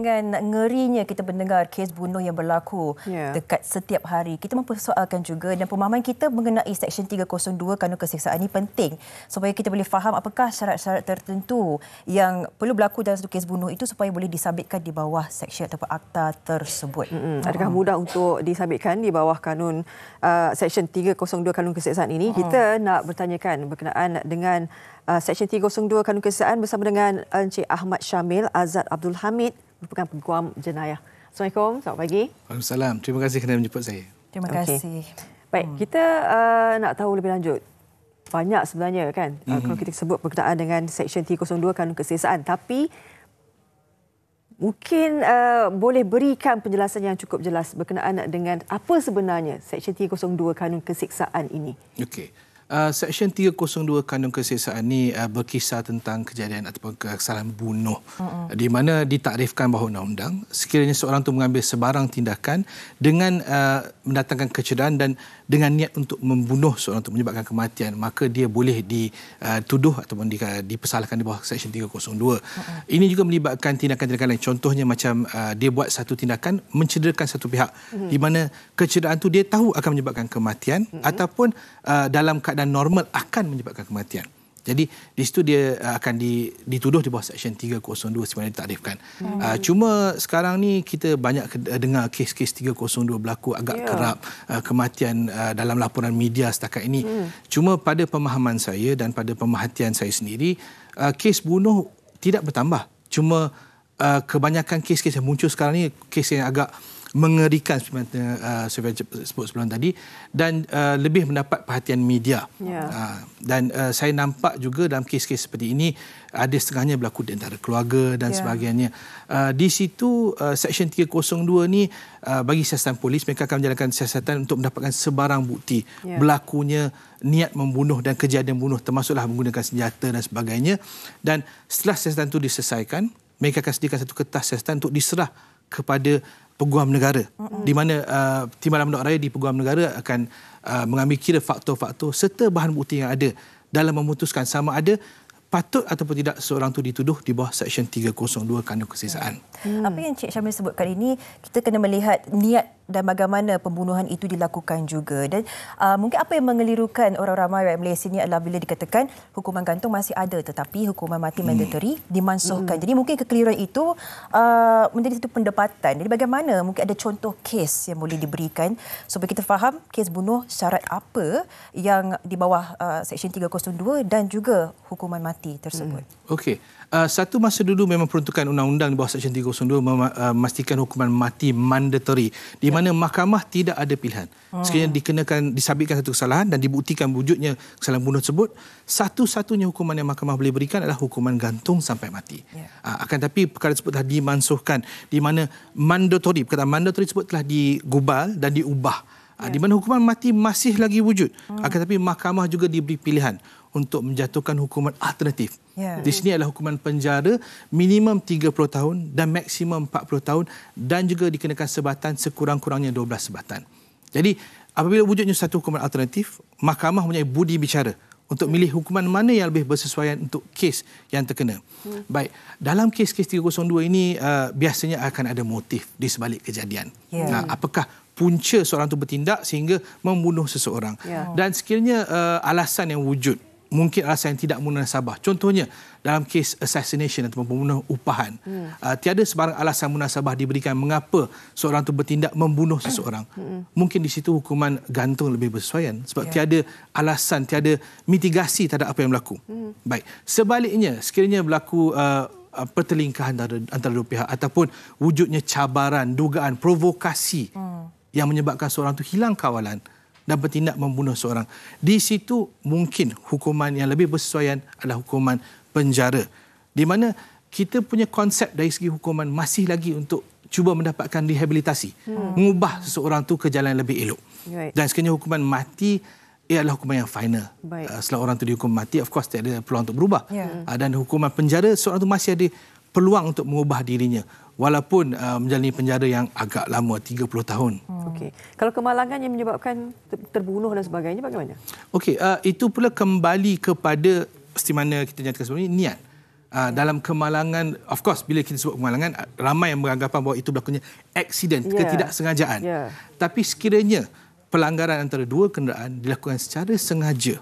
dengan ngerinya kita mendengar kes bunuh yang berlaku yeah. dekat setiap hari. Kita mempersoalkan juga dan pemahaman kita mengenai Seksyen 302 Kanun Kesiksaan ini penting supaya kita boleh faham apakah syarat-syarat tertentu yang perlu berlaku dalam satu kes bunuh itu supaya boleh disabitkan di bawah Seksyen atau Akta tersebut. Mm-hmm. Adakah uh mudah untuk disabitkan di bawah Kanun uh, Seksyen 302 Kanun Kesiksaan ini? uh Kita hmm. nak bertanyakan berkenaan dengan uh, Seksyen 302 Kanun Kesiksaan bersama dengan Encik Ahmad Syamil Azad Abdul Hamid bukan peguam jenayah. Assalamualaikum, selamat pagi. Waalaikumsalam. Terima kasih kerana menjemput saya. Terima okay. kasih. Baik, hmm. kita uh, nak tahu lebih lanjut. Banyak sebenarnya kan, mm-hmm. kalau kita sebut berkenaan dengan Seksyen 302 Kanun Keselesaan. Tapi mungkin uh, boleh berikan penjelasan yang cukup jelas berkenaan dengan apa sebenarnya Seksyen 302 Kanun Keseksaan ini. Okey. Uh, Seksyen 302 kanun Kesiasaan ini uh, berkisah tentang kejadian ataupun kesalahan bunuh uh-uh. di mana ditakrifkan bahawa undang-undang sekiranya seorang itu mengambil sebarang tindakan dengan uh, mendatangkan kecederaan dan dengan niat untuk membunuh seorang itu menyebabkan kematian maka dia boleh dituduh uh, ataupun uh, dipersalahkan di bawah Seksyen 302. Uh-uh. Ini juga melibatkan tindakan-tindakan lain. Contohnya macam uh, dia buat satu tindakan mencederakan satu pihak uh-huh. di mana kecederaan itu dia tahu akan menyebabkan kematian uh-huh. ataupun uh, dalam keadaan keadaan normal akan menyebabkan kematian. Jadi di situ dia uh, akan dituduh di bawah Seksyen 302 sebenarnya ditakrifkan. Hmm. Uh, cuma sekarang ni kita banyak uh, dengar kes-kes 302 berlaku agak yeah. kerap kematian dalam laporan media setakat ini. Hmm. Cuma pada pemahaman saya dan pada pemahatian saya sendiri, uh, kes bunuh tidak bertambah. Cuma kebanyakan kes-kes yang muncul sekarang ni kes yang agak uh, mengerikan seperti uh, saya sebut sebelum tadi dan uh, lebih mendapat perhatian media. Yeah. Uh, dan uh, saya nampak juga dalam kes-kes seperti ini ada setengahnya berlaku di antara keluarga dan yeah. sebagainya. Uh, di situ uh, Section 302 ini uh, bagi siasatan polis mereka akan menjalankan siasatan untuk mendapatkan sebarang bukti yeah. berlakunya niat membunuh dan kejadian bunuh termasuklah menggunakan senjata dan sebagainya. Dan setelah siasatan itu diselesaikan mereka akan sediakan satu kertas siasatan untuk diserah kepada peguam negara uh-huh. di mana uh, timbalan menduk raya di peguam negara akan uh, mengambil kira faktor-faktor serta bahan bukti yang ada dalam memutuskan sama ada patut ataupun tidak seorang tu dituduh di bawah Seksyen 302 Kanun Kesesaan. Hmm. Apa yang Cik Syamil sebut kali ini, kita kena melihat niat dan bagaimana pembunuhan itu dilakukan juga. Dan uh, mungkin apa yang mengelirukan orang ramai rakyat Malaysia ini adalah bila dikatakan hukuman gantung masih ada tetapi hukuman mati hmm. mandatory dimansuhkan. Hmm. Jadi mungkin kekeliruan itu uh, menjadi satu pendapatan. Jadi bagaimana mungkin ada contoh kes yang boleh diberikan supaya kita faham kes bunuh syarat apa yang di bawah uh, Seksyen 302 dan juga hukuman mati parti tersebut. Hmm. Okey. Uh, satu masa dulu memang peruntukan undang-undang di bawah Seksyen 302 mema- uh, memastikan hukuman mati mandatory di ya. mana mahkamah tidak ada pilihan. Hmm. Sekiranya dikenakan disabitkan satu kesalahan dan dibuktikan wujudnya kesalahan bunuh tersebut, satu-satunya hukuman yang mahkamah boleh berikan adalah hukuman gantung sampai mati. Ya. Uh, akan tapi perkara tersebut telah dimansuhkan di mana mandatory perkataan mandatory tersebut telah digubal dan diubah. Ah, ya. di mana hukuman mati masih lagi wujud. Hmm. Akan tapi mahkamah juga diberi pilihan untuk menjatuhkan hukuman alternatif. Yeah. Di sini adalah hukuman penjara minimum 30 tahun dan maksimum 40 tahun dan juga dikenakan sebatan sekurang-kurangnya 12 sebatan. Jadi apabila wujudnya satu hukuman alternatif, mahkamah mempunyai budi bicara untuk milih hukuman mana yang lebih bersesuaian untuk kes yang terkena. Hmm. Baik, dalam kes-kes 302 ini uh, biasanya akan ada motif di sebalik kejadian. Yeah. Nah, apakah punca seorang itu bertindak sehingga membunuh seseorang? Yeah. Dan sekiranya uh, alasan yang wujud mungkin alasan yang tidak mengenai nasabah. Contohnya, dalam kes assassination atau pembunuhan upahan, hmm. uh, tiada sebarang alasan munasabah diberikan mengapa seorang itu bertindak membunuh seseorang. Hmm. hmm. Mungkin di situ hukuman gantung lebih bersesuaian sebab yeah. tiada alasan, tiada mitigasi terhadap apa yang berlaku. Hmm. Baik. Sebaliknya, sekiranya berlaku uh, uh pertelingkahan antara, antara dua pihak ataupun wujudnya cabaran, dugaan, provokasi hmm. yang menyebabkan seorang itu hilang kawalan, dan bertindak membunuh seorang. Di situ mungkin hukuman yang lebih bersesuaian adalah hukuman penjara. Di mana kita punya konsep dari segi hukuman masih lagi untuk cuba mendapatkan rehabilitasi. Hmm. Mengubah seseorang tu ke jalan lebih elok. Right. Dan sekiranya hukuman mati, ia adalah hukuman yang final. Baik. Uh, setelah orang itu dihukum mati, of course tiada peluang untuk berubah. Yeah. Uh, dan hukuman penjara, seorang itu masih ada peluang untuk mengubah dirinya walaupun uh, menjalani penjara yang agak lama 30 tahun. Hmm. Okey. Kalau kemalangan yang menyebabkan terbunuh dan sebagainya bagaimana? Okey, uh, itu pula kembali kepada mana kita nyatakan sebelum ini niat. Uh, dalam kemalangan of course bila kita sebut kemalangan uh, ramai yang beranggapan bahawa itu berlakunya accident yeah. ketidaksengajaan. Yeah. Tapi sekiranya pelanggaran antara dua kenderaan dilakukan secara sengaja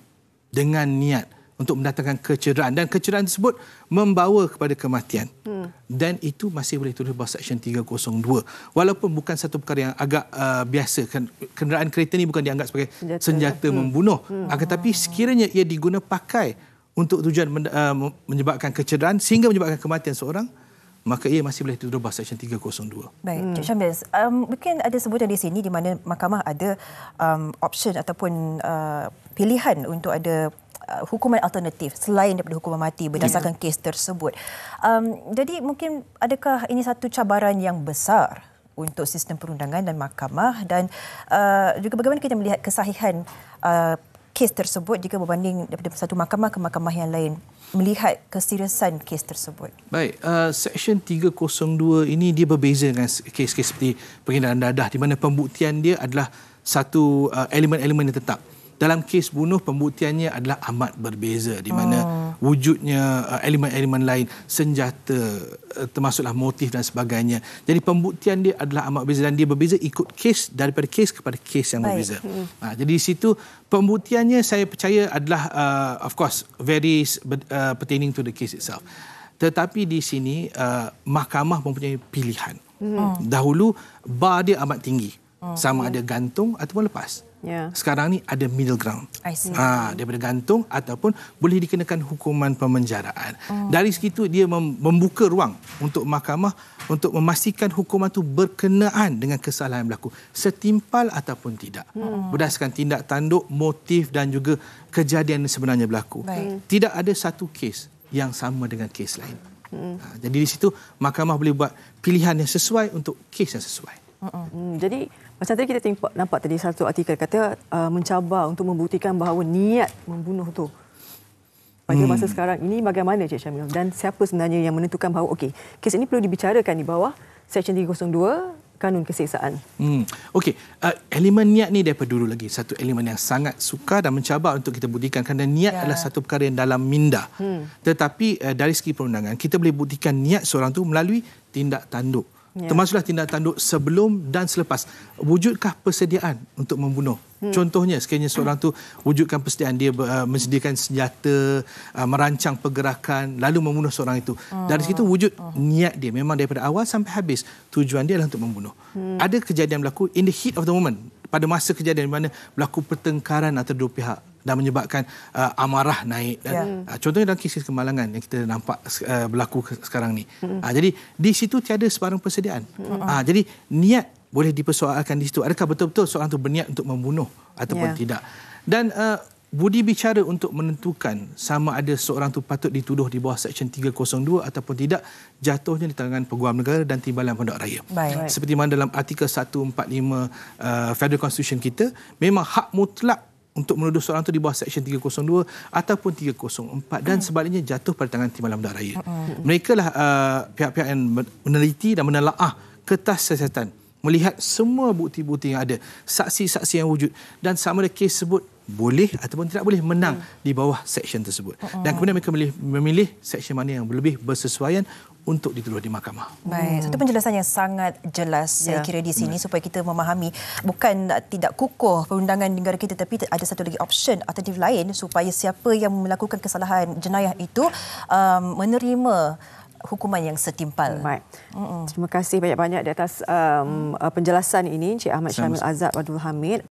dengan niat untuk mendatangkan kecederaan dan kecederaan tersebut membawa kepada kematian. Hmm. Dan itu masih boleh tulis bahasa section 302. Walaupun bukan satu perkara yang agak uh, biasa kan kenderaan kereta ini bukan dianggap sebagai senjata, senjata hmm. membunuh. Hmm. Akan ah, tetapi sekiranya ia diguna pakai untuk tujuan men, uh, menyebabkan kecederaan sehingga menyebabkan kematian seorang maka ia masih boleh tuduh bahasa Action 302. Baik, hmm. Cik Syamiz. Um, mungkin ada sebutan di sini di mana mahkamah ada um, option ataupun uh, pilihan untuk ada Uh, hukuman alternatif selain daripada hukuman mati berdasarkan yeah. kes tersebut. Um, jadi mungkin adakah ini satu cabaran yang besar untuk sistem perundangan dan mahkamah dan uh, juga bagaimana kita melihat kesahihan uh, kes tersebut jika berbanding daripada satu mahkamah ke mahkamah yang lain melihat keseriusan kes tersebut. Baik, uh, Seksyen 302 ini dia berbeza dengan kes-kes seperti penghinaan dadah di mana pembuktian dia adalah satu uh, elemen-elemen yang tetap dalam kes bunuh pembuktiannya adalah amat berbeza di mana oh. wujudnya uh, elemen-elemen lain senjata uh, termasuklah motif dan sebagainya jadi pembuktian dia adalah amat berbeza dan dia berbeza ikut kes daripada kes kepada kes yang berbeza hmm. jadi di situ pembuktiannya saya percaya adalah uh, of course very uh, pertaining to the case itself tetapi di sini uh, mahkamah mempunyai pilihan hmm. dahulu bar dia amat tinggi oh. sama ada gantung ataupun lepas Yeah. Sekarang ni ada middle ground. I see. Ha, daripada gantung ataupun boleh dikenakan hukuman pemenjaraan. Oh. Dari situ dia membuka ruang untuk mahkamah untuk memastikan hukuman itu berkenaan dengan kesalahan yang berlaku. Setimpal ataupun tidak. Hmm. Berdasarkan tindak tanduk, motif dan juga kejadian yang sebenarnya berlaku. Baik. Hmm. Tidak ada satu kes yang sama dengan kes lain. Hmm. Ha, jadi di situ mahkamah boleh buat pilihan yang sesuai untuk kes yang sesuai. Hmm. hmm. Jadi macam tadi kita tengok nampak tadi satu artikel kata uh, mencabar untuk membuktikan bahawa niat membunuh tu pada hmm. masa hmm. sekarang ini bagaimana Cik Syamil dan siapa sebenarnya yang menentukan bahawa okey kes ini perlu dibicarakan di bawah section 302 kanun keseksaan. Hmm. Okey, uh, elemen niat ni daripada dulu lagi satu elemen yang sangat suka dan mencabar untuk kita buktikan kerana niat yeah. adalah satu perkara yang dalam minda. Hmm. Tetapi uh, dari segi perundangan kita boleh buktikan niat seorang tu melalui tindak tanduk. Ya. Termasuklah tindak tanduk sebelum dan selepas. Wujudkah persediaan untuk membunuh? Hmm. Contohnya, sekiranya seorang tu wujudkan persediaan, dia uh, menyediakan senjata, uh, merancang pergerakan, lalu membunuh seorang itu. Oh. Dari situ oh. wujud oh. niat dia. Memang daripada awal sampai habis, tujuan dia adalah untuk membunuh. Hmm. Ada kejadian berlaku in the heat of the moment. Pada masa kejadian di mana berlaku pertengkaran antara dua pihak dan menyebabkan uh, amarah naik dan yeah. uh, contohnya dalam kes-kes kemalangan yang kita nampak uh, berlaku sekarang ni. Mm-hmm. Uh, jadi di situ tiada sebarang persediaan. Mm-hmm. Uh, jadi niat boleh dipersoalkan di situ. Adakah betul-betul seorang itu berniat untuk membunuh ataupun yeah. tidak? Dan uh, budi bicara untuk menentukan sama ada seorang itu patut dituduh di bawah Seksyen 302 ataupun tidak jatuhnya di tangan Peguam Negara dan Timbalan Pondok Raya. Baik. Seperti mana dalam artikel 145 uh, Federal Constitution kita, memang hak mutlak untuk menuduh seorang itu di bawah Seksyen 302 ataupun 304 dan hmm. sebaliknya jatuh pada tangan Timbalan Bandar Raya. Hmm. Mereka lah uh, pihak-pihak yang meneliti dan menelaah kertas siasatan melihat semua bukti-bukti yang ada, saksi-saksi yang wujud dan sama ada kes sebut boleh ataupun tidak boleh menang hmm. di bawah seksyen tersebut. Hmm. Dan kemudian mereka memilih, memilih seksyen mana yang lebih bersesuaian untuk dituduh di mahkamah. Baik, satu penjelasan yang sangat jelas ya. saya kira di sini ya. supaya kita memahami bukan tidak kukuh perundangan negara kita tapi ada satu lagi option alternatif lain supaya siapa yang melakukan kesalahan jenayah itu um, menerima hukuman yang setimpal. Baik. Terima kasih banyak-banyak di atas um, uh, penjelasan ini Cik Ahmad Syamil Azad Abdul Hamid.